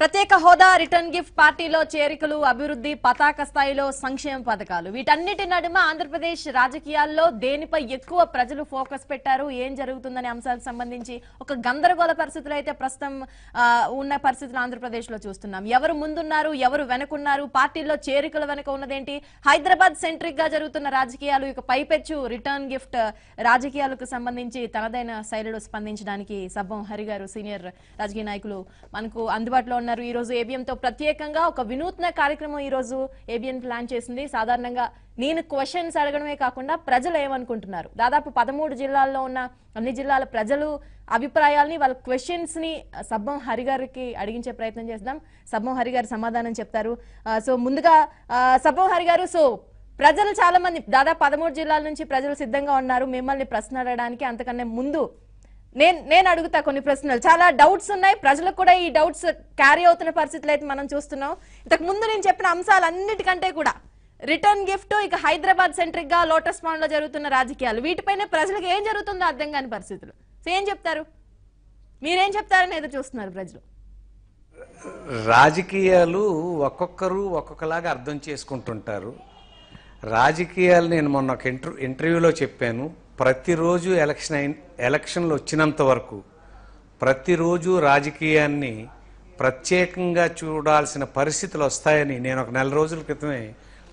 ప్రత్యేక హోదా return gift పార్టీలో చేరికలు అభివృద్ధి పతాక స్థాయిలో సంక్షేమ పథకాలు వీటన్నిటి నడుమ ఆంధ్రప్రదేశ్ రాజకీయాల్లో దేనిపై ఎక్కువ ప్రజలు ఫోకస్ పెట్టారు ఏం జరుగుతుందనే అంశాలకు సంబంధించి ఒక గందరగోళ పరిస్థితులు అయితే ప్రస్తుతం ఉన్న పరిస్థితులు ఆంధ్రప్రదేశ్ లో చూస్తున్నాం ఎవరు ముందున్నారు ఎవరు వెనకున్నారు పార్టీల్లో చేరికల వెనుక ఉన్నదేంటి హైదరాబాద్ సెంట్రిక్ గా జరుగుతున్న రాజకీయాలు ఇక పైపెచ్చు రిటర్న్ గిఫ్ట్ రాజకీయాలకు సంబంధించి తనదైన శైలిలో స్పందించడానికి సబ్బం హరి గారు సీనియర్ రాజకీయ నాయకులు మనకు అందుబాటులో పాల్గొన్నారు ఈ రోజు ఏబిఎంతో ప్రత్యేకంగా ఒక వినూత్న కార్యక్రమం ఈ రోజు ఏబిఎం ప్లాన్ చేసింది సాధారణంగా నేను క్వశ్చన్స్ అడగడమే కాకుండా ప్రజలు ఏమనుకుంటున్నారు దాదాపు పదమూడు జిల్లాల్లో ఉన్న అన్ని జిల్లాల ప్రజలు అభిప్రాయాల్ని వాళ్ళ క్వశ్చన్స్ ని సబ్బం హరి గారికి అడిగించే ప్రయత్నం చేద్దాం సబ్బం హరి గారు సమాధానం చెప్తారు సో ముందుగా సబ్బం హరి గారు సో ప్రజలు చాలా మంది దాదాపు పదమూడు జిల్లాల నుంచి ప్రజలు సిద్ధంగా ఉన్నారు మిమ్మల్ని ప్రశ్న అడగడానికి అంతకన్నా ముందు నేను నేను అడుగుతా కొన్ని ప్రశ్నలు చాలా డౌట్స్ ఉన్నాయి ప్రజలకు కూడా ఈ డౌట్స్ క్యారీ అవుతున్న పరిస్థితులు అయితే మనం చూస్తున్నాం ఇంతకు ముందు నేను చెప్పిన అంశాలన్నిటికంటే కూడా రిటర్న్ గిఫ్ట్ ఇక హైదరాబాద్ సెంట్రిక్ గా లోటస్ పాండ్ లో జరుగుతున్న రాజకీయాలు వీటిపైన ప్రజలకు ఏం జరుగుతుందో అర్థం కాని పరిస్థితులు సో ఏం చెప్తారు మీరేం చెప్తారని ఎదురు చూస్తున్నారు ప్రజలు రాజకీయాలు ఒక్కొక్కరు ఒక్కొక్కలాగా అర్థం చేసుకుంటుంటారు రాజకీయాలు నేను మొన్న ఒక ఇంటర్వ్యూలో చెప్పాను ప్రతిరోజు ఎలక్షన్ అయిన ఎలక్షన్లు వచ్చినంత వరకు ప్రతిరోజు రాజకీయాన్ని ప్రత్యేకంగా చూడాల్సిన పరిస్థితులు వస్తాయని నేను ఒక నెల రోజుల క్రితమే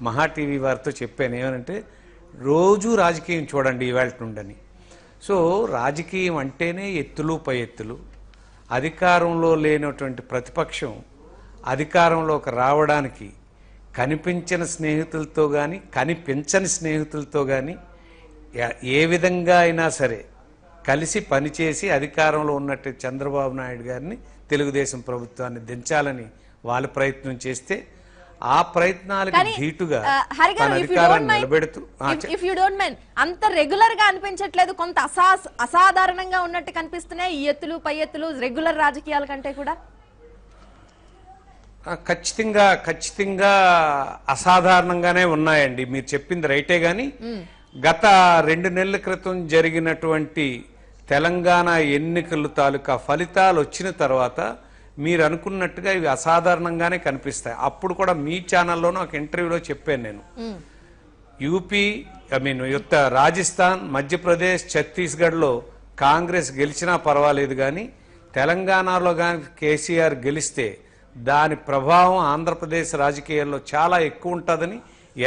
మహా టీవీ వారితో చెప్పాను ఏమనంటే రోజు రాజకీయం చూడండి ఈవేళ నుండని సో రాజకీయం అంటేనే ఎత్తులు పై ఎత్తులు అధికారంలో లేనటువంటి ప్రతిపక్షం అధికారంలోకి రావడానికి కనిపించిన స్నేహితులతో కానీ కనిపించని స్నేహితులతో కానీ ఏ విధంగా అయినా సరే కలిసి పనిచేసి అధికారంలో ఉన్నట్టు చంద్రబాబు నాయుడు గారిని తెలుగుదేశం ప్రభుత్వాన్ని దించాలని వాళ్ళు ప్రయత్నం చేస్తే ఆ ప్రయత్నాలకు ధీటుగా నిలబెడుతూ ఇఫ్ యూ అంత రెగ్యులర్ గా అనిపించట్లేదు కొంత అసాధారణంగా ఉన్నట్టు కనిపిస్తున్నాయి ఈ ఎత్తులు పై ఎత్తులు రెగ్యులర్ రాజకీయాల కంటే కూడా ఖచ్చితంగా ఖచ్చితంగా అసాధారణంగానే ఉన్నాయండి మీరు చెప్పింది రైటే గాని గత రెండు నెలల క్రితం జరిగినటువంటి తెలంగాణ ఎన్నికలు తాలూకా ఫలితాలు వచ్చిన తర్వాత మీరు అనుకున్నట్టుగా ఇవి అసాధారణంగానే కనిపిస్తాయి అప్పుడు కూడా మీ ఛానల్లోనూ ఒక ఇంటర్వ్యూలో చెప్పాను నేను యూపీ ఐ మీన్ యుద్ధ రాజస్థాన్ మధ్యప్రదేశ్ ఛత్తీస్గఢ్లో కాంగ్రెస్ గెలిచినా పర్వాలేదు కానీ తెలంగాణలో కానీ కేసీఆర్ గెలిస్తే దాని ప్రభావం ఆంధ్రప్రదేశ్ రాజకీయాల్లో చాలా ఎక్కువ ఉంటుందని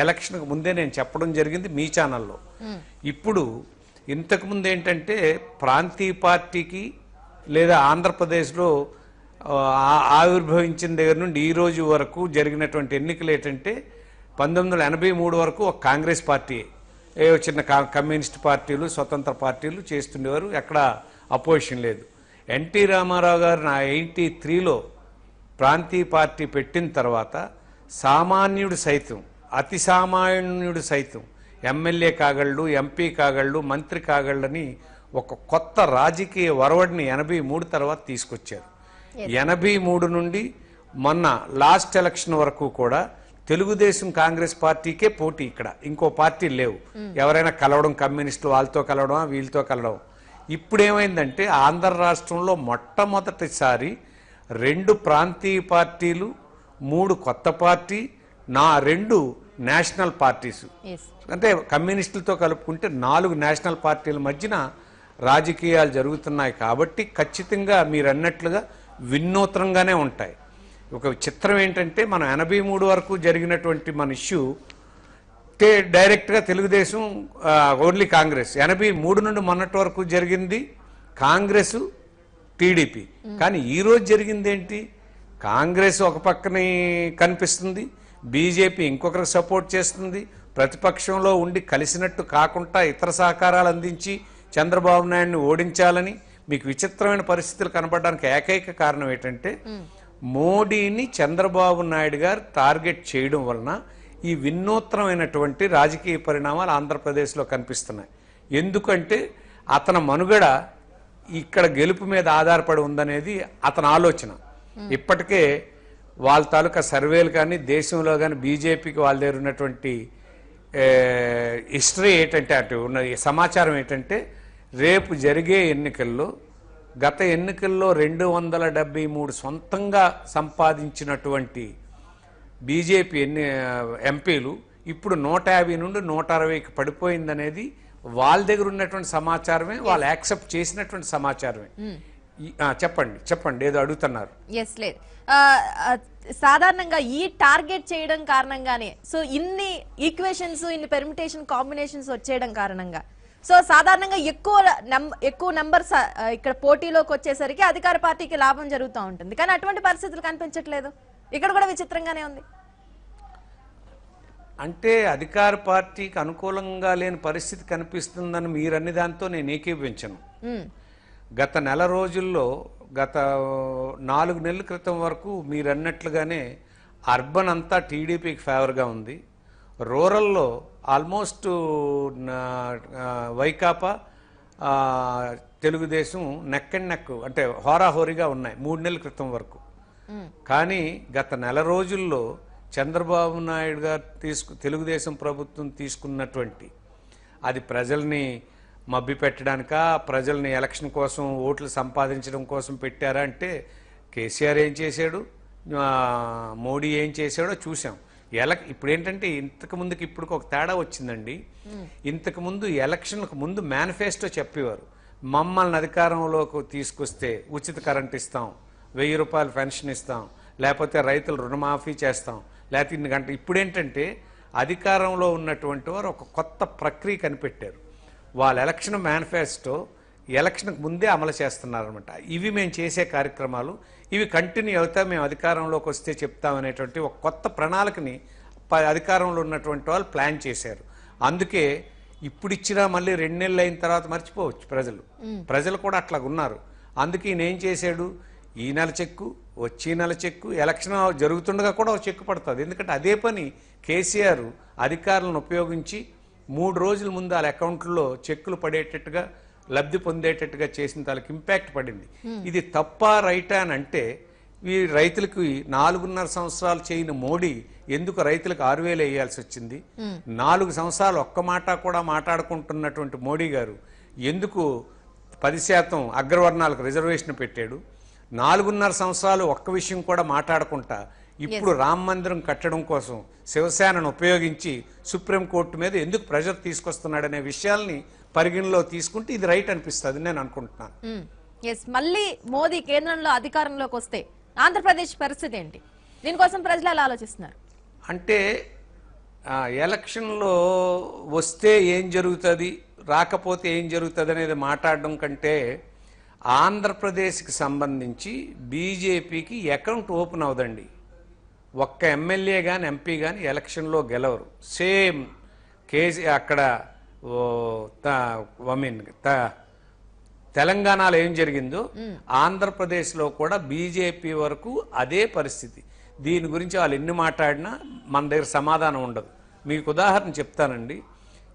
ఎలక్షన్కు ముందే నేను చెప్పడం జరిగింది మీ ఛానల్లో ఇప్పుడు ఇంతకుముందు ఏంటంటే ప్రాంతీయ పార్టీకి లేదా ఆంధ్రప్రదేశ్లో ఆవిర్భవించిన దగ్గర నుండి ఈ రోజు వరకు జరిగినటువంటి ఎన్నికలు ఏంటంటే పంతొమ్మిది వరకు ఒక కాంగ్రెస్ పార్టీ ఏ చిన్న కమ్యూనిస్ట్ పార్టీలు స్వతంత్ర పార్టీలు చేస్తుండేవారు ఎక్కడ అపోజిషన్ లేదు ఎన్టీ రామారావు గారు నా ఎయిటీ త్రీలో ప్రాంతీయ పార్టీ పెట్టిన తర్వాత సామాన్యుడు సైతం అతి సామాన్యుడు సైతం ఎమ్మెల్యే కాగళ్ళు ఎంపీ కాగళ్ళు మంత్రి కాగళ్ళని ఒక కొత్త రాజకీయ వరవడిని ఎనభై మూడు తర్వాత తీసుకొచ్చారు ఎనభై మూడు నుండి మొన్న లాస్ట్ ఎలక్షన్ వరకు కూడా తెలుగుదేశం కాంగ్రెస్ పార్టీకే పోటీ ఇక్కడ ఇంకో పార్టీ లేవు ఎవరైనా కలవడం కమ్యూనిస్టులు వాళ్ళతో కలవడం వీళ్ళతో కలవడం ఇప్పుడేమైందంటే ఆంధ్ర రాష్ట్రంలో మొట్టమొదటిసారి రెండు ప్రాంతీయ పార్టీలు మూడు కొత్త పార్టీ నా రెండు నేషనల్ పార్టీస్ అంటే కమ్యూనిస్టులతో కలుపుకుంటే నాలుగు నేషనల్ పార్టీల మధ్యన రాజకీయాలు జరుగుతున్నాయి కాబట్టి ఖచ్చితంగా మీరు అన్నట్లుగా వినూత్నంగానే ఉంటాయి ఒక చిత్రం ఏంటంటే మనం ఎనభై మూడు వరకు జరిగినటువంటి మన ఇష్యూ డైరెక్ట్గా తెలుగుదేశం ఓన్లీ కాంగ్రెస్ ఎనభై మూడు నుండి మొన్నటి వరకు జరిగింది కాంగ్రెస్ టీడీపీ hmm. కానీ ఈరోజు జరిగింది ఏంటి కాంగ్రెస్ ఒక పక్కనే కనిపిస్తుంది బీజేపీ ఇంకొకరికి సపోర్ట్ చేస్తుంది ప్రతిపక్షంలో ఉండి కలిసినట్టు కాకుండా ఇతర సహకారాలు అందించి చంద్రబాబు నాయుడిని ఓడించాలని మీకు విచిత్రమైన పరిస్థితులు కనబడడానికి ఏకైక కారణం ఏంటంటే మోడీని చంద్రబాబు నాయుడు గారు టార్గెట్ చేయడం వలన ఈ వినూత్నమైనటువంటి రాజకీయ పరిణామాలు ఆంధ్రప్రదేశ్లో కనిపిస్తున్నాయి ఎందుకంటే అతని మనుగడ ఇక్కడ గెలుపు మీద ఆధారపడి ఉందనేది అతని ఆలోచన ఇప్పటికే వాళ్ళ తాలూకా సర్వేలు కానీ దేశంలో కానీ బీజేపీకి వాళ్ళ దగ్గర ఉన్నటువంటి హిస్టరీ ఏంటంటే అటు ఉన్న సమాచారం ఏంటంటే రేపు జరిగే ఎన్నికల్లో గత ఎన్నికల్లో రెండు వందల డెబ్బై మూడు సొంతంగా సంపాదించినటువంటి బీజేపీ ఎన్ని ఎంపీలు ఇప్పుడు నూట యాభై నుండి నూట అరవైకి పడిపోయిందనేది వాళ్ళ దగ్గర ఉన్నటువంటి సమాచారమే వాళ్ళు యాక్సెప్ట్ చేసినటువంటి సమాచారమే చెప్పండి చెప్పండి ఏదో అడుగుతున్నారు ఎస్ లేదు సాధారణంగా ఈ టార్గెట్ చేయడం కారణంగానే సో ఇన్ని ఈక్వేషన్స్ ఇన్ని పెర్మిటేషన్ కాంబినేషన్స్ వచ్చేయడం కారణంగా సో సాధారణంగా ఎక్కువ ఎక్కువ నంబర్ ఇక్కడ పోటీలోకి వచ్చేసరికి అధికార పార్టీకి లాభం జరుగుతూ ఉంటుంది కానీ అటువంటి పరిస్థితులు కనిపించట్లేదు ఇక్కడ కూడా విచిత్రంగానే ఉంది అంటే అధికార పార్టీకి అనుకూలంగా లేని పరిస్థితి కనిపిస్తుందని మీరన్ని దాంతో నేను ఏకీపించను hmm. గత నెల రోజుల్లో గత నాలుగు నెలల క్రితం వరకు మీరన్నట్లుగానే అర్బన్ అంతా టీడీపీకి ఫేవర్గా ఉంది రూరల్లో almost Vaikapa Telugu Desam neck and neck అంటే హోరాహోరీగా ఉన్నాయి మూడు నెలల క్రితం వరకు కానీ గత నెల రోజుల్లో చంద్రబాబు నాయుడు గారు తీసుకు తెలుగుదేశం ప్రభుత్వం తీసుకున్నటువంటి అది ప్రజల్ని మబ్బి పెట్టడానిక ప్రజల్ని ఎలక్షన్ కోసం ఓట్లు సంపాదించడం కోసం పెట్టారా అంటే కేసీఆర్ ఏం చేశాడు మోడీ ఏం చేశాడో చూసాం ఎల ఇప్పుడు ఏంటంటే ఇంతకు ముందుకి ఇప్పుడు ఒక తేడా వచ్చిందండి ఇంతకు ముందు ఎలక్షన్లకు ముందు మేనిఫెస్టో చెప్పేవారు మమ్మల్ని అధికారంలోకి తీసుకొస్తే ఉచిత కరెంట్ ఇస్తాం వెయ్యి రూపాయలు పెన్షన్ ఇస్తాం లేకపోతే రైతులు రుణమాఫీ చేస్తాం లేకపోతే ఇన్ని గంటలు ఇప్పుడేంటంటే అధికారంలో ఉన్నటువంటి వారు ఒక కొత్త ప్రక్రియ కనిపెట్టారు వాళ్ళ ఎలక్షన్ మేనిఫెస్టో ఎలక్షన్కి ముందే అమలు చేస్తున్నారనమాట ఇవి మేము చేసే కార్యక్రమాలు ఇవి కంటిన్యూ అవుతా మేము అధికారంలోకి వస్తే చెప్తామనేటువంటి ఒక కొత్త ప్రణాళికని అధికారంలో ఉన్నటువంటి వాళ్ళు ప్లాన్ చేశారు అందుకే ఇప్పుడు ఇచ్చినా మళ్ళీ రెండు నెలలు అయిన తర్వాత మర్చిపోవచ్చు ప్రజలు ప్రజలు కూడా అట్లా ఉన్నారు అందుకే ఈయన ఏం చేశాడు ఈ నెల చెక్కు వచ్చే నెల చెక్కు ఎలక్షన్ జరుగుతుండగా కూడా చెక్కు పడుతుంది ఎందుకంటే అదే పని కేసీఆర్ అధికారులను ఉపయోగించి మూడు రోజుల ముందు వాళ్ళ అకౌంట్లో చెక్కులు పడేటట్టుగా లబ్ధి పొందేటట్టుగా చేసిన తాలకు ఇంపాక్ట్ పడింది hmm. ఇది తప్ప రైటా అని అంటే ఈ రైతులకి నాలుగున్నర సంవత్సరాలు చేయని మోడీ ఎందుకు రైతులకు ఆరు వేలు వేయాల్సి వచ్చింది hmm. నాలుగు సంవత్సరాలు ఒక్క మాట కూడా మాట్లాడుకుంటున్నటువంటి మోడీ గారు ఎందుకు పది శాతం అగ్రవర్ణాలకు రిజర్వేషన్ పెట్టాడు నాలుగున్నర సంవత్సరాలు ఒక్క విషయం కూడా మాట్లాడకుండా ఇప్పుడు రామ మందిరం కట్టడం కోసం శివసేనను ఉపయోగించి సుప్రీంకోర్టు మీద ఎందుకు ప్రెషర్ తీసుకొస్తున్నాడనే విషయాల్ని పరిగణలో తీసుకుంటే ఇది రైట్ అనిపిస్తుంది నేను అనుకుంటున్నాను hmm. మళ్ళీ మోదీ కేంద్రంలో అధికారంలోకి వస్తే ఆంధ్రప్రదేశ్ పరిస్థితి ఏంటి దీనికోసం ప్రజలు అలా ఆలోచిస్తున్నారు అంటే ఎలక్షన్లో వస్తే ఏం జరుగుతుంది రాకపోతే ఏం జరుగుతుంది అనేది మాట్లాడడం కంటే ఆంధ్రప్రదేశ్కి సంబంధించి బీజేపీకి అకౌంట్ ఓపెన్ అవదండి ఒక్క ఎమ్మెల్యే కానీ ఎంపీ కానీ ఎలక్షన్లో గెలవరు సేమ్ కేజీ అక్కడ ఐ మీన్ తెలంగాణలో ఏం జరిగిందో ఆంధ్రప్రదేశ్లో కూడా బీజేపీ వరకు అదే పరిస్థితి దీని గురించి వాళ్ళు ఎన్ని మాట్లాడినా మన దగ్గర సమాధానం ఉండదు మీకు ఉదాహరణ చెప్తానండి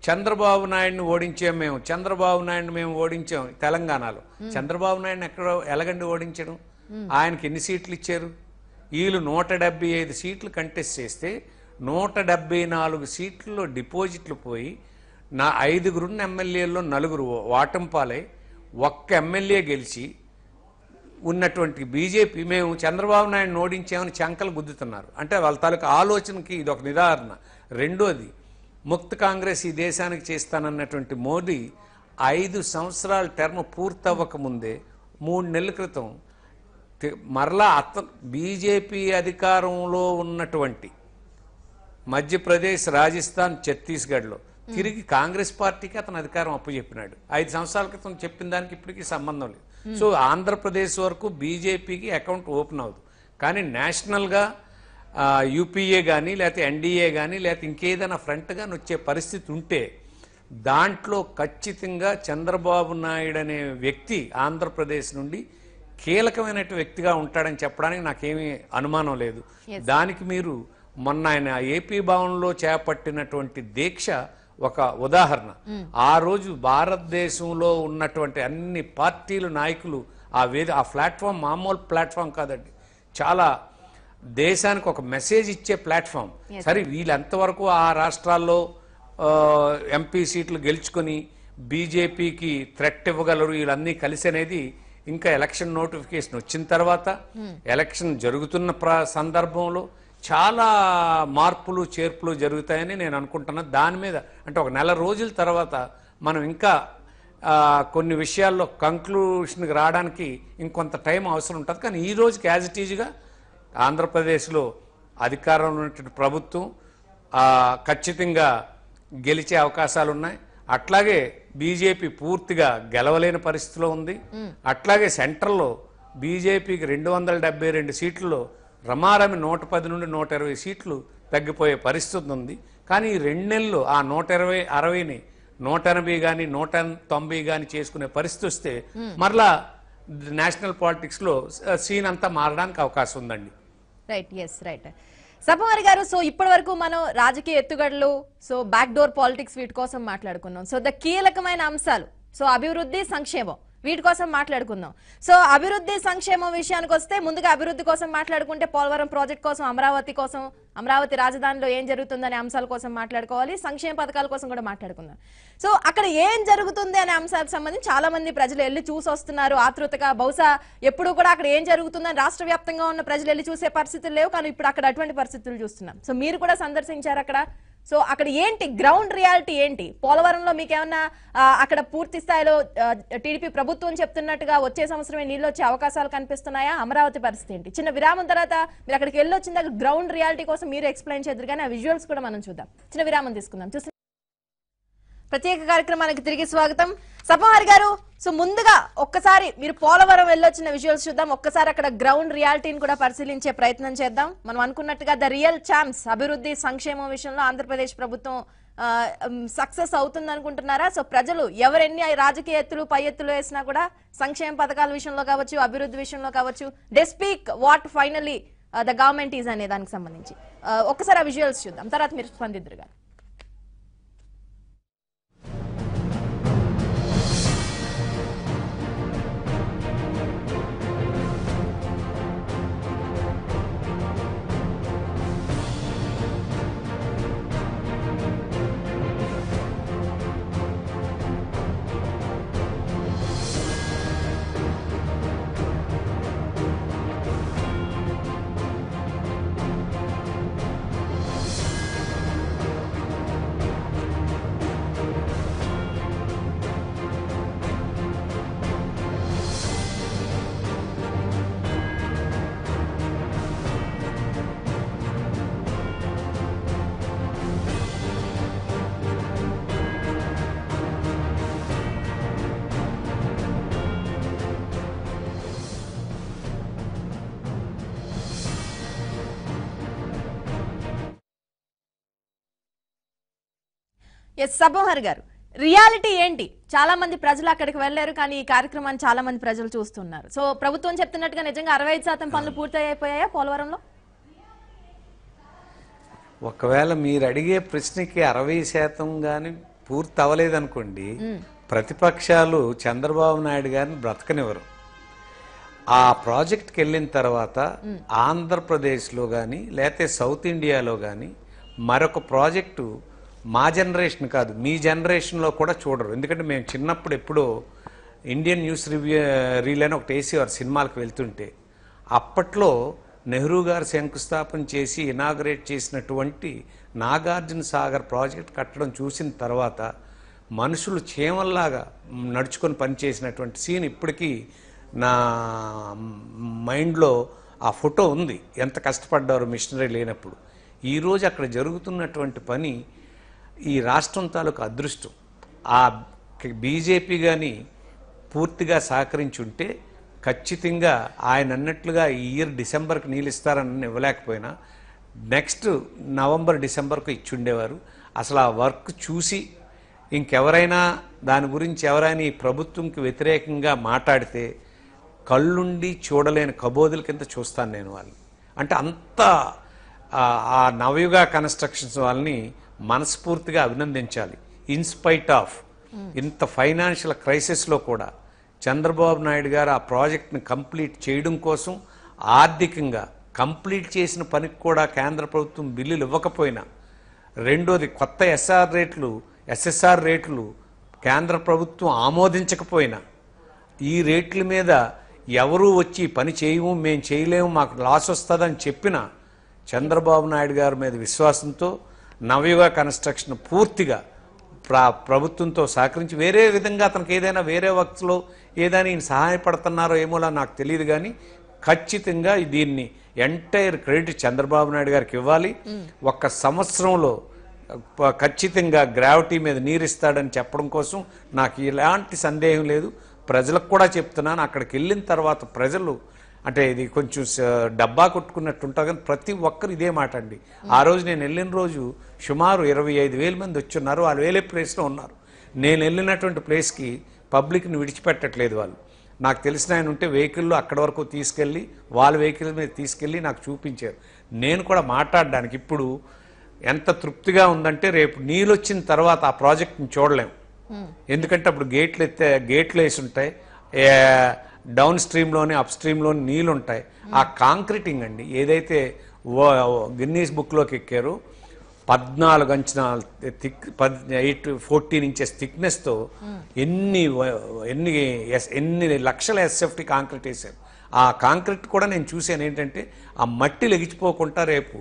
చంద్రబాబు నాయుడిని ఓడించాం మేము చంద్రబాబు నాయుడిని మేము ఓడించాం తెలంగాణలో చంద్రబాబు నాయుడిని ఎక్కడ ఎలగండి ఓడించడం ఆయనకి ఎన్ని సీట్లు ఇచ్చారు వీళ్ళు నూట డెబ్బై ఐదు సీట్లు కంటెస్ట్ చేస్తే నూట డెబ్బై నాలుగు సీట్లలో డిపాజిట్లు పోయి నా ఐదుగురున్న ఎమ్మెల్యేల్లో నలుగురు వాటంపాలై ఒక్క ఎమ్మెల్యే గెలిచి ఉన్నటువంటి బీజేపీ మేము చంద్రబాబు నాయుడుని ఓడించామని చంకలు గుద్దుతున్నారు అంటే వాళ్ళ తాలూకు ఆలోచనకి ఇది ఒక నిదారణ రెండోది ముక్త కాంగ్రెస్ ఈ దేశానికి చేస్తానన్నటువంటి మోడీ ఐదు సంవత్సరాల టర్మ్ పూర్తవ్వకముందే మూడు నెలల క్రితం మరలా అత్త బీజేపీ అధికారంలో ఉన్నటువంటి మధ్యప్రదేశ్ రాజస్థాన్ ఛత్తీస్గఢ్లో తిరిగి కాంగ్రెస్ పార్టీకి అతను అధికారం అప్పచెప్పినాడు ఐదు సంవత్సరాల క్రితం చెప్పిన దానికి ఇప్పటికీ సంబంధం లేదు hmm. సో ఆంధ్రప్రదేశ్ వరకు బీజేపీకి అకౌంట్ ఓపెన్ అవ్వదు కానీ నేషనల్గా యూపీఏ కానీ లేకపోతే ఎన్డీఏ కానీ లేకపోతే ఇంకేదైనా ఫ్రంట్గా వచ్చే పరిస్థితి ఉంటే దాంట్లో ఖచ్చితంగా చంద్రబాబు నాయుడు అనే వ్యక్తి ఆంధ్రప్రదేశ్ నుండి కీలకమైన వ్యక్తిగా ఉంటాడని చెప్పడానికి నాకేమీ అనుమానం లేదు దానికి మీరు మొన్న ఆయన ఏపీ భవన్లో చేపట్టినటువంటి దీక్ష ఒక ఉదాహరణ hmm. ఆ రోజు భారతదేశంలో ఉన్నటువంటి అన్ని పార్టీలు నాయకులు ఆ వేది ఆ ప్లాట్ఫామ్ మామూలు ప్లాట్ఫామ్ కాదండి చాలా దేశానికి ఒక మెసేజ్ ఇచ్చే ప్లాట్ఫామ్ సరే వీళ్ళు ఎంతవరకు ఆ రాష్ట్రాల్లో ఎంపీ సీట్లు గెలుచుకొని బీజేపీకి థ్రెట్ ఇవ్వగలరు వీళ్ళన్నీ కలిసి అనేది ఇంకా ఎలక్షన్ నోటిఫికేషన్ వచ్చిన తర్వాత ఎలక్షన్ జరుగుతున్న సందర్భంలో చాలా మార్పులు చేర్పులు జరుగుతాయని నేను అనుకుంటున్నాను దాని మీద అంటే ఒక నెల రోజుల తర్వాత మనం ఇంకా కొన్ని విషయాల్లో కంక్లూషన్కి రావడానికి ఇంకొంత టైం అవసరం ఉంటుంది కానీ ఈ రోజుకి యాజ్ ఇట్ ఈజ్గా ఆంధ్రప్రదేశ్లో అధికారంలో ఉన్నటువంటి ప్రభుత్వం ఖచ్చితంగా గెలిచే అవకాశాలు ఉన్నాయి అట్లాగే బీజేపీ పూర్తిగా గెలవలేని పరిస్థితిలో ఉంది అట్లాగే సెంట్రల్లో బీజేపీకి రెండు వందల డెబ్బై రెండు సీట్లలో రమారమి నూట పది నుండి నూట ఇరవై సీట్లు తగ్గిపోయే పరిస్థితి ఉంది కానీ ఈ రెండు నెలలు ఆ నూట ఇరవై అరవైని నూట ఎనభై కానీ నూట తొంభై కానీ చేసుకునే పరిస్థితి వస్తే మరలా నేషనల్ పాలిటిక్స్లో సీన్ అంతా మారడానికి అవకాశం ఉందండి రైట్ ఎస్ రైట్ సపవారి గారు సో ఇప్పటి వరకు మనం రాజకీయ ఎత్తుగడలు సో బ్యాక్ డోర్ పాలిటిక్స్ వీటి కోసం మాట్లాడుకున్నాం సో ద కీలకమైన అంశాలు సో అభివృద్ధి సంక్షేమం వీటి కోసం మాట్లాడుకుందాం సో అభివృద్ధి సంక్షేమం విషయానికి వస్తే ముందుగా అభివృద్ధి కోసం మాట్లాడుకుంటే పోలవరం ప్రాజెక్ట్ కోసం అమరావతి కోసం అమరావతి రాజధానిలో ఏం జరుగుతుందనే అంశాల కోసం మాట్లాడుకోవాలి సంక్షేమ పథకాల కోసం కూడా మాట్లాడుకుందాం సో అక్కడ ఏం జరుగుతుంది అనే అంశాలకు సంబంధించి చాలా మంది ప్రజలు వెళ్ళి చూసి వస్తున్నారు ఆతృతగా బహుశా ఎప్పుడు కూడా అక్కడ ఏం జరుగుతుందని రాష్ట్ర వ్యాప్తంగా ఉన్న ప్రజలు వెళ్ళి చూసే పరిస్థితులు లేవు కానీ ఇప్పుడు అక్కడ అటువంటి పరిస్థితులు చూస్తున్నాం సో మీరు కూడా సందర్శించారు అక్కడ సో అక్కడ ఏంటి గ్రౌండ్ రియాలిటీ ఏంటి పోలవరంలో మీకేమన్నా అక్కడ పూర్తి స్థాయిలో టీడీపీ ప్రభుత్వం చెప్తున్నట్టుగా వచ్చే సంవత్సరమే నీళ్ళు వచ్చే అవకాశాలు కనిపిస్తున్నాయా అమరావతి పరిస్థితి ఏంటి చిన్న విరామం తర్వాత మీరు అక్కడికి వెళ్ళొచ్చిన దగ్గర గ్రౌండ్ రియాలిటీ కోసం మీరు ఎక్స్ప్లెయిన్ చేద్దరు కానీ ఆ విజువల్స్ కూడా మనం చూద్దాం చిన్న విరామం తీసుకుందాం చూసి ప్రత్యేక కార్యక్రమానికి తిరిగి స్వాగతం సపహారి గారు సో ముందుగా ఒక్కసారి మీరు పోలవరం వెళ్ళొచ్చిన విజువల్స్ చూద్దాం ఒక్కసారి అక్కడ గ్రౌండ్ రియాలిటీని కూడా పరిశీలించే ప్రయత్నం చేద్దాం మనం అనుకున్నట్టుగా ద రియల్ ఛాన్స్ అభివృద్ధి సంక్షేమం విషయంలో ఆంధ్రప్రదేశ్ ప్రభుత్వం సక్సెస్ అవుతుంది అనుకుంటున్నారా సో ప్రజలు ఎవరెన్ని రాజకీయ ఎత్తులు పై ఎత్తులు వేసినా కూడా సంక్షేమ పథకాల విషయంలో కావచ్చు అభివృద్ధి విషయంలో కావచ్చు they speak what finally the government is అనే దానికి సంబంధించి ఒకసారి ఆ విజువల్స్ చూద్దాం తర్వాత మీరు స్పందిద్దరు గారు ఎస్ సభోహర్ గారు రియాలిటీ ఏంటి చాలా మంది ప్రజలు అక్కడికి వెళ్ళారు కానీ ఈ కార్యక్రమాన్ని చాలా మంది ప్రజలు చూస్తున్నారు సో ప్రభుత్వం చెప్తున్నట్టుగా నిజంగా అరవై శాతం పనులు పూర్తయిపోయాయా పోలవరంలో ఒకవేళ మీరు అడిగే ప్రశ్నకి అరవై శాతం కానీ పూర్తి అవ్వలేదనుకోండి ప్రతిపక్షాలు చంద్రబాబు నాయుడు గారిని బ్రతకనివ్వరు ఆ ప్రాజెక్ట్కి వెళ్ళిన తర్వాత ఆంధ్రప్రదేశ్లో కానీ లేకపోతే సౌత్ ఇండియాలో కానీ మరొక ప్రాజెక్టు మా జనరేషన్ కాదు మీ జనరేషన్లో కూడా చూడరు ఎందుకంటే మేము చిన్నప్పుడు ఎప్పుడూ ఇండియన్ న్యూస్ రివ్యూ రీల్ అని ఒకటి వేసేవారు సినిమాలకు వెళ్తుంటే అప్పట్లో నెహ్రూ గారు శంకుస్థాపన చేసి ఇనాగరేట్ చేసినటువంటి నాగార్జున సాగర్ ప్రాజెక్ట్ కట్టడం చూసిన తర్వాత మనుషులు చేమల్లాగా నడుచుకొని పనిచేసినటువంటి సీన్ ఇప్పటికీ నా మైండ్లో ఆ ఫోటో ఉంది ఎంత కష్టపడ్డారు మిషనరీ లేనప్పుడు ఈరోజు అక్కడ జరుగుతున్నటువంటి పని ఈ రాష్ట్రం తాలూకు అదృష్టం ఆ బీజేపీ కానీ పూర్తిగా సహకరించుంటే ఖచ్చితంగా ఆయన అన్నట్లుగా ఈ ఇయర్ డిసెంబర్కి నీళ్ళు ఇస్తారని ఇవ్వలేకపోయినా నెక్స్ట్ నవంబర్ డిసెంబర్కు ఇచ్చుండేవారు అసలు ఆ వర్క్ చూసి ఇంకెవరైనా దాని గురించి ఎవరైనా ఈ ప్రభుత్వంకి వ్యతిరేకంగా మాట్లాడితే కళ్ళుండి చూడలేని కబోదుల కింద చూస్తాను నేను వాళ్ళని అంటే అంత ఆ నవయుగ కన్స్ట్రక్షన్స్ వాళ్ళని మనస్ఫూర్తిగా అభినందించాలి ఇన్స్పైట్ ఆఫ్ ఇంత ఫైనాన్షియల్ క్రైసిస్లో కూడా చంద్రబాబు నాయుడు గారు ఆ ప్రాజెక్ట్ని కంప్లీట్ చేయడం కోసం ఆర్థికంగా కంప్లీట్ చేసిన పనికి కూడా కేంద్ర ప్రభుత్వం బిల్లులు ఇవ్వకపోయినా రెండోది కొత్త ఎస్ఆర్ రేట్లు ఎస్ఎస్ఆర్ రేట్లు కేంద్ర ప్రభుత్వం ఆమోదించకపోయినా ఈ రేట్ల మీద ఎవరూ వచ్చి పని చేయము మేము చేయలేము మాకు లాస్ వస్తుందని చెప్పిన చంద్రబాబు నాయుడు గారి మీద విశ్వాసంతో నవయుగ కన్స్ట్రక్షన్ పూర్తిగా ప్రా ప్రభుత్వంతో సహకరించి వేరే విధంగా అతనికి ఏదైనా వేరే వక్తులో ఏదైనా ఈయన సహాయపడుతున్నారో ఏమోలా నాకు తెలియదు కానీ ఖచ్చితంగా దీన్ని ఎంటైర్ క్రెడిట్ చంద్రబాబు నాయుడు గారికి ఇవ్వాలి ఒక్క సంవత్సరంలో ఖచ్చితంగా గ్రావిటీ మీద నీరిస్తాడని చెప్పడం కోసం నాకు ఎలాంటి సందేహం లేదు ప్రజలకు కూడా చెప్తున్నాను అక్కడికి వెళ్ళిన తర్వాత ప్రజలు అంటే ఇది కొంచెం డబ్బా కొట్టుకున్నట్టు ఉంటుంది కానీ ప్రతి ఒక్కరు ఇదే మాట అండి ఆ రోజు నేను వెళ్ళిన రోజు సుమారు ఇరవై ఐదు వేల మంది వచ్చున్నారు వాళ్ళు వేలే ప్లేస్లో ఉన్నారు నేను వెళ్ళినటువంటి ప్లేస్కి పబ్లిక్ని విడిచిపెట్టట్లేదు వాళ్ళు నాకు తెలిసిన ఆయన ఉంటే వెహికల్లో అక్కడ వరకు తీసుకెళ్ళి వాళ్ళ వెహికల్ మీద తీసుకెళ్ళి నాకు చూపించారు నేను కూడా మాట్లాడడానికి ఇప్పుడు ఎంత తృప్తిగా ఉందంటే రేపు నీళ్ళు వచ్చిన తర్వాత ఆ ప్రాజెక్ట్ని చూడలేము ఎందుకంటే అప్పుడు గేట్లు ఎత్తే గేట్లు వేసి ఉంటాయి డౌన్ స్ట్రీమ్లోనే అప్ స్ట్రీమ్లోనే నీళ్ళు ఉంటాయి ఆ కాంక్రీటింగ్ అండి ఏదైతే గిన్నీస్ బుక్లోకి ఎక్కారో పద్నాలుగు అంచనాలు థిక్ పద్ ఎయిట్ ఫోర్టీన్ ఇంచెస్ థిక్నెస్తో ఎన్ని ఎన్ని ఎన్ని లక్షల ఎస్ఎఫ్టీ కాంక్రీట్ వేశారు ఆ కాంక్రీట్ కూడా నేను చూశాను ఏంటంటే ఆ మట్టి లెగిచిపోకుండా రేపు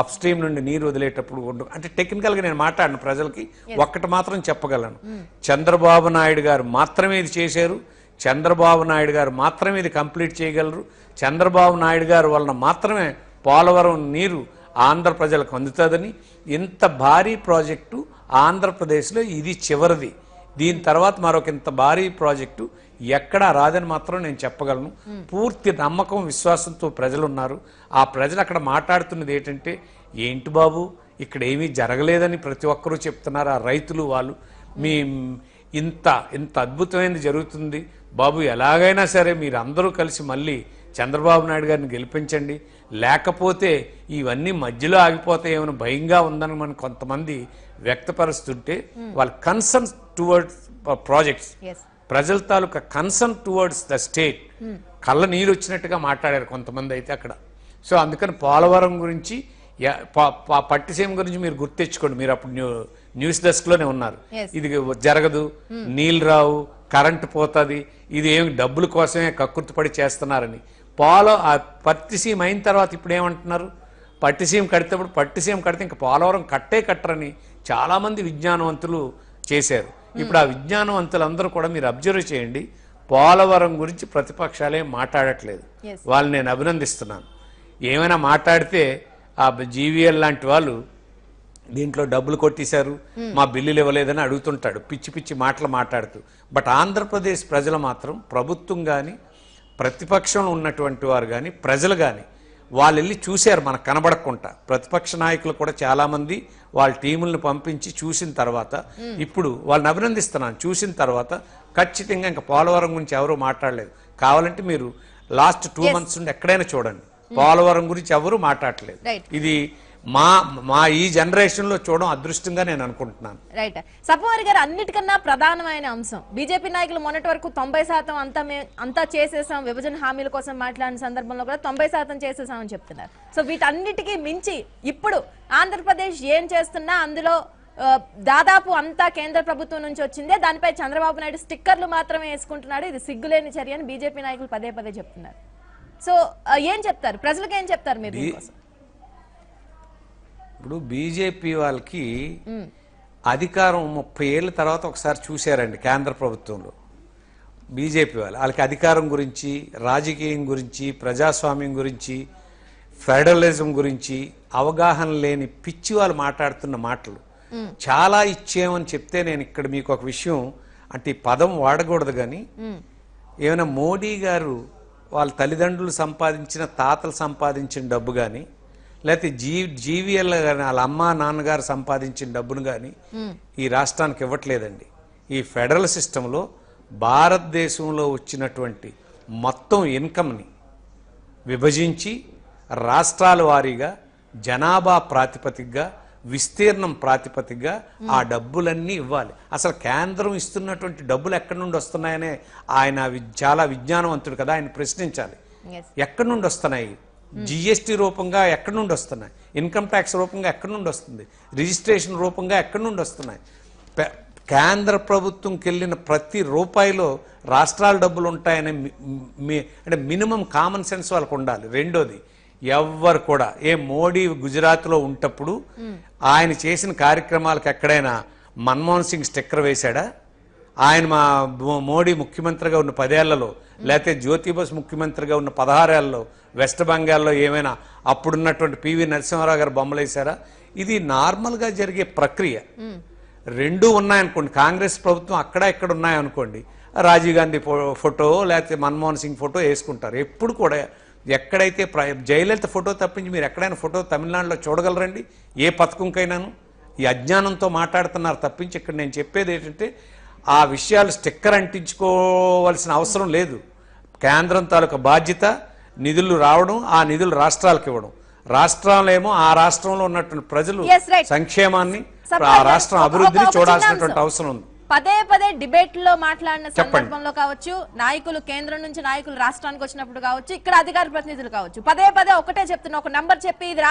అప్ స్ట్రీమ్ నుండి నీరు వదిలేటప్పుడు ఉండు అంటే టెక్నికల్గా నేను మాట్లాడిన ప్రజలకి ఒక్కటి మాత్రం చెప్పగలను చంద్రబాబు నాయుడు గారు మాత్రమే ఇది చేశారు చంద్రబాబు నాయుడు గారు మాత్రమే ఇది కంప్లీట్ చేయగలరు చంద్రబాబు నాయుడు గారు వలన మాత్రమే పోలవరం నీరు ఆంధ్ర ప్రజలకు అందుతుందని ఇంత భారీ ప్రాజెక్టు ఆంధ్రప్రదేశ్లో ఇది చివరిది దీని తర్వాత మరొక ఇంత భారీ ప్రాజెక్టు ఎక్కడా రాదని మాత్రం నేను చెప్పగలను పూర్తి నమ్మకం విశ్వాసంతో ప్రజలు ఉన్నారు ఆ ప్రజలు అక్కడ మాట్లాడుతున్నది ఏంటంటే ఏంటి బాబు ఇక్కడ ఏమీ జరగలేదని ప్రతి ఒక్కరూ చెప్తున్నారు ఆ రైతులు వాళ్ళు మీ ఇంత ఇంత అద్భుతమైనది జరుగుతుంది బాబు ఎలాగైనా సరే మీరందరూ కలిసి మళ్ళీ చంద్రబాబు నాయుడు గారిని గెలిపించండి లేకపోతే ఇవన్నీ మధ్యలో ఆగిపోతాయేమని భయంగా ఉందని మనం కొంతమంది వ్యక్తపరుస్తుంటే hmm. వాళ్ళ కన్సర్న్ టువర్డ్స్ ప్రాజెక్ట్స్ ప్రజల తాలూకా concern towards the state hmm. కళ్ళ నీరు వచ్చినట్టుగా మాట్లాడారు కొంతమంది అయితే అక్కడ సో అందుకని పోలవరం గురించి పట్టిసీమ గురించి మీరు గుర్తించుకోండి మీరు అప్పుడు న్యూస్ డెస్క్ లోనే ఉన్నారు ఇది జరగదు hmm. నీళ్ళు రావు కరెంట్ పోతుంది ఇది ఏమి డబ్బుల కోసమే కక్కుర్తిపడి చేస్తున్నారని పోలో ఆ పట్టిసీమ అయిన తర్వాత ఇప్పుడు ఏమంటున్నారు పట్టిసీమ కడితేప్పుడు పట్టిసీమ కడితే ఇంకా పోలవరం కట్టే కట్టరని చాలామంది విజ్ఞానవంతులు చేశారు hmm. ఇప్పుడు ఆ విజ్ఞానవంతులందరూ కూడా మీరు అబ్జర్వ్ చేయండి పోలవరం గురించి ప్రతిపక్షాలే మాట్లాడట్లేదు వాళ్ళు నేను అభినందిస్తున్నాను ఏమైనా మాట్లాడితే ఆ జీవీఎల్ లాంటి వాళ్ళు దీంట్లో డబ్బులు కొట్టేశారు మా బిల్లులు ఇవ్వలేదని అడుగుతుంటాడు పిచ్చి పిచ్చి మాటలు మాట్లాడుతూ బట్ ఆంధ్రప్రదేశ్ ప్రజలు మాత్రం ప్రభుత్వం కానీ ప్రతిపక్షంలో ఉన్నటువంటి వారు కానీ ప్రజలు కానీ వాళ్ళు వెళ్ళి చూశారు మనకు కనబడకుండా ప్రతిపక్ష నాయకులు కూడా చాలామంది వాళ్ళ టీములను పంపించి చూసిన తర్వాత ఇప్పుడు వాళ్ళని అభినందిస్తున్నాను చూసిన తర్వాత ఖచ్చితంగా ఇంకా పోలవరం గురించి ఎవరూ మాట్లాడలేదు కావాలంటే మీరు లాస్ట్ టూ మంత్స్ నుండి ఎక్కడైనా చూడండి పోలవరం గురించి ఎవరూ మాట్లాడలేదు ఇది మా మా ఈ జనరేషన్ లో చూడడం అదృష్టంగా నేను అనుకుంటున్నాను రైట్ సపవారి గారు అన్నిటికన్నా ప్రధానమైన అంశం బీజేపీ నాయకులు మొన్నటి వరకు తొంభై శాతం అంతా అంతా చేసేసాం విభజన హామీల కోసం మాట్లాడిన సందర్భంలో కూడా తొంభై శాతం చేసేసామని చెప్తున్నారు సో వీటన్నిటికీ మించి ఇప్పుడు ఆంధ్రప్రదేశ్ ఏం చేస్తున్నా అందులో దాదాపు అంతా కేంద్ర ప్రభుత్వం నుంచి వచ్చిందే దానిపై చంద్రబాబు నాయుడు స్టిక్కర్లు మాత్రమే వేసుకుంటున్నాడు ఇది సిగ్గులేని చర్య అని బీజేపీ నాయకులు పదే పదే చెప్తున్నారు సో ఏం చెప్తారు ప్రజలకు ఏం చెప్తారు మీరు ఇప్పుడు బీజేపీ వాళ్ళకి అధికారం ముప్పై ఏళ్ళ తర్వాత ఒకసారి చూశారండి కేంద్ర ప్రభుత్వంలో బీజేపీ వాళ్ళు వాళ్ళకి అధికారం గురించి రాజకీయం గురించి ప్రజాస్వామ్యం గురించి ఫెడరలిజం గురించి అవగాహన లేని పిచ్చి వాళ్ళు మాట్లాడుతున్న మాటలు చాలా ఇచ్చేమని చెప్తే నేను ఇక్కడ మీకు ఒక విషయం అంటే ఈ పదం వాడకూడదు కానీ ఏమైనా మోడీ గారు వాళ్ళ తల్లిదండ్రులు సంపాదించిన తాతలు సంపాదించిన డబ్బు కానీ లేకపోతే జీ జీవీఎల్ కానీ వాళ్ళ అమ్మ నాన్నగారు సంపాదించిన డబ్బును కానీ ఈ రాష్ట్రానికి ఇవ్వట్లేదండి ఈ ఫెడరల్ సిస్టంలో భారతదేశంలో వచ్చినటువంటి మొత్తం ఇన్కమ్ని విభజించి రాష్ట్రాల వారీగా జనాభా ప్రాతిపదికగా విస్తీర్ణం ప్రాతిపదికగా ఆ డబ్బులన్నీ ఇవ్వాలి అసలు కేంద్రం ఇస్తున్నటువంటి డబ్బులు ఎక్కడి నుండి వస్తున్నాయనే ఆయన చాలా విజ్ఞానవంతుడు కదా ఆయన ప్రశ్నించాలి ఎక్కడి నుండి వస్తున్నాయి జిఎస్టీ రూపంగా ఎక్కడి నుండి వస్తున్నాయి ఇన్కమ్ ట్యాక్స్ రూపంగా ఎక్కడి నుండి వస్తుంది రిజిస్ట్రేషన్ రూపంగా ఎక్కడి నుండి వస్తున్నాయి కేంద్ర ప్రభుత్వంకి వెళ్ళిన ప్రతి రూపాయిలో రాష్ట్రాల డబ్బులు ఉంటాయని అంటే మినిమం కామన్ సెన్స్ వాళ్ళకు ఉండాలి రెండోది ఎవ్వరు కూడా ఏ మోడీ గుజరాత్లో ఉంటప్పుడు ఆయన చేసిన కార్యక్రమాలకు ఎక్కడైనా మన్మోహన్ సింగ్ స్టిక్కర్ వేశాడా ఆయన మా మోడీ ముఖ్యమంత్రిగా ఉన్న పదేళ్లలో లేకపోతే జ్యోతిబోస్ ముఖ్యమంత్రిగా ఉన్న పదహారేళ్లలో వెస్ట్ బెంగాల్లో ఏమైనా అప్పుడున్నటువంటి పివి నరసింహారావు గారు బొమ్మలు వేశారా ఇది నార్మల్గా జరిగే ప్రక్రియ రెండు ఉన్నాయనుకోండి కాంగ్రెస్ ప్రభుత్వం అక్కడ ఇక్కడ ఉన్నాయనుకోండి రాజీవ్ గాంధీ ఫోటో లేకపోతే మన్మోహన్ సింగ్ ఫోటో వేసుకుంటారు ఎప్పుడు కూడా ఎక్కడైతే జయలలిత ఫోటో తప్పించి మీరు ఎక్కడైనా ఫోటో తమిళనాడులో చూడగలరండి ఏ పథకంకైనాను ఈ అజ్ఞానంతో మాట్లాడుతున్నారు తప్పించి ఇక్కడ నేను చెప్పేది ఏంటంటే ఆ విషయాలు స్టిక్కర్ అంటించుకోవాల్సిన అవసరం లేదు కేంద్రం తాలూకా బాధ్యత నిధులు రావడం ఆ నిధులు రాష్ట్రాలకు ఇవ్వడం రాష్ట్రాలేమో ఆ రాష్ట్రంలో ఉన్నటువంటి ప్రజలు సంక్షేమాన్ని ఆ రాష్ట్రం అభివృద్ధిని చూడాల్సినటువంటి అవసరం ఉంది పదే పదే డిబేట్ లో మాట్లాడిన సందర్భంలో కావచ్చు నాయకులు కేంద్రం నుంచి నాయకులు రాష్ట్రానికి వచ్చినప్పుడు కావచ్చు ఇక్కడ అధికార ప్రతినిధులు కావచ్చు పదే పదే ఒకటే చెప్తున్నా ఒక నంబర్ చెప్పి ఇది